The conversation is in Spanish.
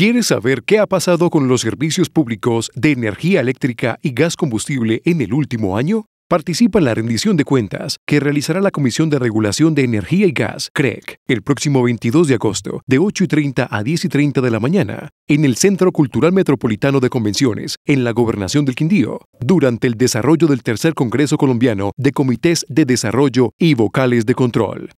¿Quieres saber qué ha pasado con los servicios públicos de energía eléctrica y gas combustible en el último año? Participa en la rendición de cuentas que realizará la Comisión de Regulación de Energía y Gas, CREC, e el próximo 22 de agosto, de 8.30 y a 10.30 y de la mañana, en el Centro Cultural Metropolitano de Convenciones, en la Gobernación del Quindío, durante el desarrollo del Tercer Congreso Colombiano de Comités de Desarrollo y Vocales de Control.